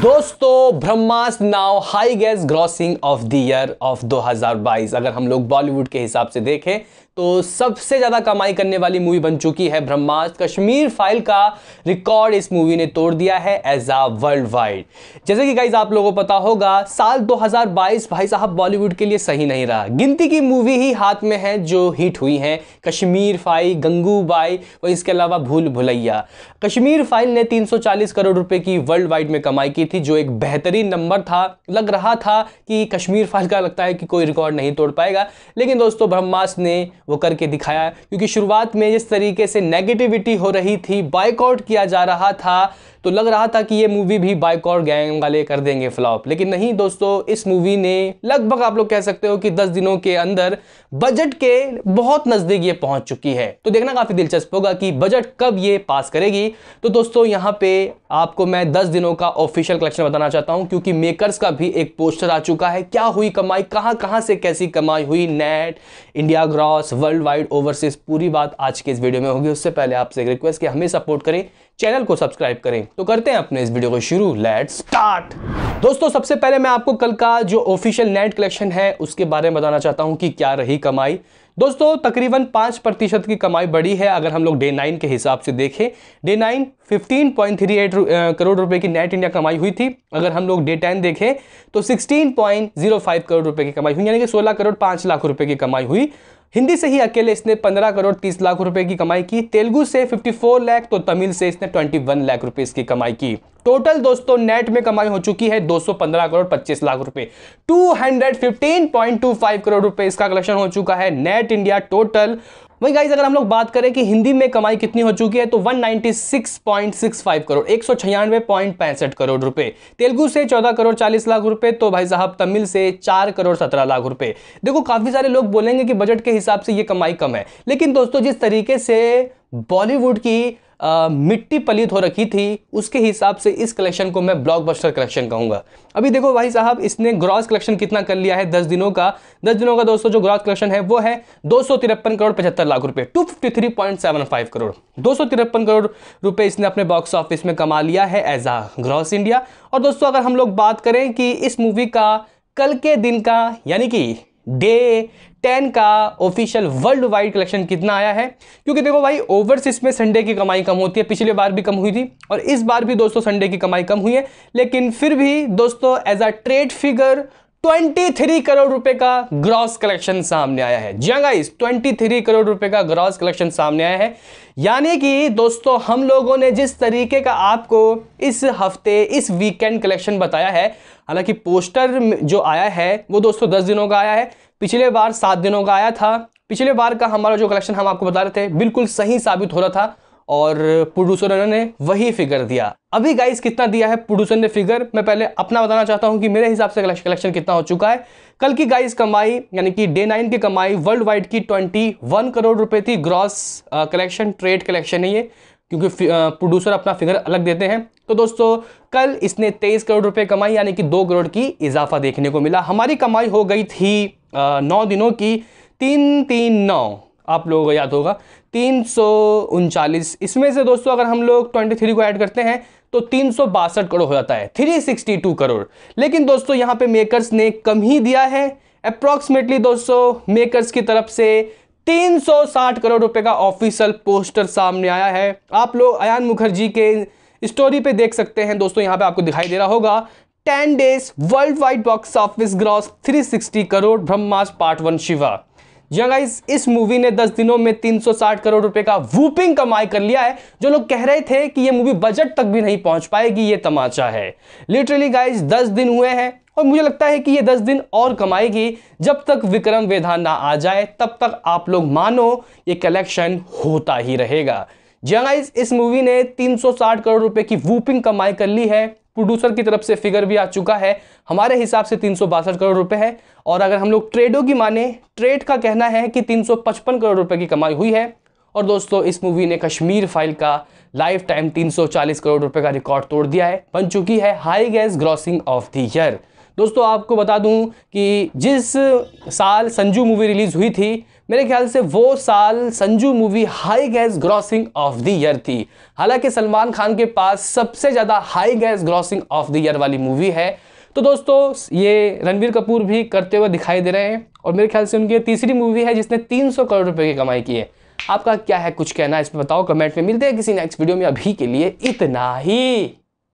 do दोस्तों Brahmastra now हाई गैस grossing of the year of 2022 अगर हम लोग बॉलीवुड के हिसाब से देखें तो सबसे ज़्यादा कमाई करने वाली मूवी बन चुकी है ब्रह्मास कश्मीर फाइल का रिकॉर्ड इस मूवी ने तोड़ दिया है एज अ वर्ल्ड वाइड जैसे कि गाइज आप लोगों को पता होगा साल 2022 भाई साहब बॉलीवुड के लिए सही नहीं रहा गिनती की मूवी ही हाथ में है जो हिट हुई है कश्मीर फाइल गंगू बाई और इसके अलावा भूल भुलैया कश्मीर फाइल ने तीन करोड़ रुपए की वर्ल्ड वाइड में कमाई की थी जो एक बेहतरीन नंबर था लग रहा था कि कश्मीर फाइल का लगता है कि कोई रिकॉर्ड नहीं तोड़ पाएगा लेकिन दोस्तों ब्रह्मास ने वो करके दिखाया क्योंकि शुरुआत में जिस तरीके से नेगेटिविटी हो रही थी बाइकआउट किया जा रहा था तो लग रहा था कि ये मूवी भी बाइक और गैंग वाले कर देंगे फ्लॉप लेकिन नहीं दोस्तों इस मूवी ने लगभग आप लोग कह सकते हो कि दस दिनों के अंदर बजट के बहुत नजदीक ये पहुंच चुकी है तो देखना काफी दिलचस्प होगा कि बजट कब ये पास करेगी तो दोस्तों यहाँ पे आपको मैं दस दिनों का ऑफिशियल कलेक्शन बताना चाहता हूँ क्योंकि मेकर्स का भी एक पोस्टर आ चुका है क्या हुई कमाई कहाँ कहाँ से कैसी कमाई हुई net India gross world wide overseas पूरी बात आज के इस वीडियो में होगी उससे पहले आपसे एक रिक्वेस्ट कि हमें सपोर्ट करें चैनल को सब्सक्राइब करें तो करते हैं अपने इस वीडियो को शुरू लेट स्टार्ट दोस्तों सबसे पहले मैं आपको कल का जो ऑफिशियल नेट कलेक्शन है उसके बारे में बताना चाहता हूं कि क्या रही कमाई दोस्तों तकरीबन पाँच प्रतिशत की कमाई बढ़ी है अगर हम लोग डे नाइन के हिसाब से देखें day nine fifteen point three eight crore रुपए की नेट इंडिया कमाई हुई थी अगर हम लोग डे टेन देखें तो sixteen point zero five crore रुपए की कमाई हुई यानी कि सोलह करोड़ पाँच लाख रुपए की कमाई हुई हिंदी से ही अकेले इसने 15 करोड़ 30 लाख रुपए की कमाई की तेलुगु से 54 लाख तो तमिल से इसने 21 लाख रुपए इसकी कमाई की टोटल दोस्तों नेट में कमाई हो चुकी है 215 करोड़ 25 लाख रुपए 215.25 करोड़ रुपए इसका कलेक्शन हो चुका है नेट इंडिया टोटल वही गाइज अगर हम लोग बात करें कि हिंदी में कमाई कितनी हो चुकी है तो 196.65 करोड़ एक करोड़ रुपए तेलुगु से 14 करोड़ 40 लाख रुपए तो भाई साहब तमिल से 4 करोड़ 17 लाख रुपए देखो काफ़ी सारे लोग बोलेंगे कि बजट के हिसाब से ये कमाई कम है लेकिन दोस्तों जिस तरीके से बॉलीवुड की आ, मिट्टी पलित हो रखी थी उसके हिसाब से इस कलेक्शन को मैं ब्लॉकबस्टर कलेक्शन कहूँगा अभी देखो भाई साहब इसने ग्रॉस कलेक्शन कितना कर लिया है दस दिनों का दस दिनों का दोस्तों जो ग्रॉस कलेक्शन है वो है दो करोड़ पचहत्तर लाख रुपये टू करोड़ दो करोड़ रुपये इसने अपने बॉक्स ऑफिस में कमा लिया है एज आ ग्रॉस इंडिया और दोस्तों अगर हम लोग बात करें कि इस मूवी का कल के दिन का यानी कि डे टेन का ऑफिशियल वर्ल्ड वाइड कलेक्शन कितना आया है क्योंकि देखो भाई ओवरसीज में संडे की कमाई कम होती है पिछले बार भी कम हुई थी और इस बार भी दोस्तों संडे की कमाई कम हुई है लेकिन फिर भी दोस्तों as a trade figure 23 crore रुपए का ग्रॉस कलेक्शन सामने आया है जी गाइस 23 करोड़ रुपए का ग्रॉस कलेक्शन सामने आया है यानी कि दोस्तों हम लोगों ने जिस तरीके का आपको इस हफ्ते इस वीकेंड कलेक्शन बताया है हालांकि पोस्टर जो आया है वो दोस्तों 10 दिनों का आया है पिछले बार सात दिनों का आया था पिछले बार का हमारा जो कलेक्शन हम आपको बता रहे थे बिल्कुल सही साबित हो रहा था और प्रोड्यूसर ने वही फिगर दिया अभी गाइस कितना दिया है प्रोड्यूसर ने फिगर मैं पहले अपना बताना चाहता हूं कि मेरे हिसाब से कलेक्शन कितना हो चुका है कल की गाइस कमाई यानी कि डे नाइन की कमाई वर्ल्ड वाइड की ट्वेंटी वन करोड़ रुपए थी ग्रॉस कलेक्शन ट्रेड कलेक्शन है ये क्योंकि प्रोड्यूसर अपना फिगर अलग देते हैं तो दोस्तों कल इसने तेईस करोड़ रुपये कमाई यानी कि दो करोड़ की इजाफा देखने को मिला हमारी कमाई हो गई थी नौ दिनों की तीन तीन नौ आप लोगों को याद होगा तीन इसमें से दोस्तों अगर हम लोग 23 को ऐड करते हैं तो तीन करोड़ हो जाता है 362 करोड़ लेकिन दोस्तों यहाँ पे मेकर्स ने कम ही दिया है अप्रॉक्सीमेटली दोस्तों मेकर्स की तरफ से 360 करोड़ रुपए का ऑफिशियल पोस्टर सामने आया है आप लोग अयान मुखर्जी के स्टोरी पे देख सकते हैं दोस्तों यहाँ पे आपको दिखाई दे रहा होगा ten days world wide box office gross 360 crore Brahmastra part one Shiva guys इस मूवी ने 10 दिनों में 360 करोड़ रुपए का वूपिंग कमाई कर लिया है जो लोग कह रहे थे कि ये मूवी बजट तक भी नहीं पहुंच पाएगी ये तमाचा है लिटरली गाइज 10 दिन हुए हैं और मुझे लगता है कि ये 10 दिन और कमाएगी जब तक विक्रम वेधा ना आ जाए तब तक आप लोग मानो ये कलेक्शन होता ही रहेगा जहाँ इस मूवी ने 360 करोड़ रुपए की वूपिंग कमाई कर ली है प्रोड्यूसर की तरफ से फिगर भी आ चुका है हमारे हिसाब से तीन करोड़ रुपए है और अगर हम लोग ट्रेडों की माने ट्रेड का कहना है कि 355 करोड़ रुपए की कमाई हुई है और दोस्तों इस मूवी ने कश्मीर फाइल का लाइफ टाइम 340 करोड़ रुपए का रिकॉर्ड तोड़ दिया है बन चुकी है हाई गैस ग्रॉसिंग ऑफ द ईयर दोस्तों आपको बता दूं कि जिस साल संजू मूवी रिलीज़ हुई थी मेरे ख्याल से वो साल संजू मूवी हाई गैस ग्रॉसिंग ऑफ द ईयर थी हालांकि सलमान खान के पास सबसे ज़्यादा हाई गैस ग्रॉसिंग ऑफ द ईयर वाली मूवी है तो दोस्तों ये रणबीर कपूर भी करते हुए दिखाई दे रहे हैं और मेरे ख्याल से उनकी तीसरी मूवी है जिसने 300 करोड़ रुपए की कमाई की है आपका क्या है कुछ कहना है इसमें बताओ कमेंट में मिलते हैं किसी नेक्स्ट वीडियो में अभी के लिए इतना ही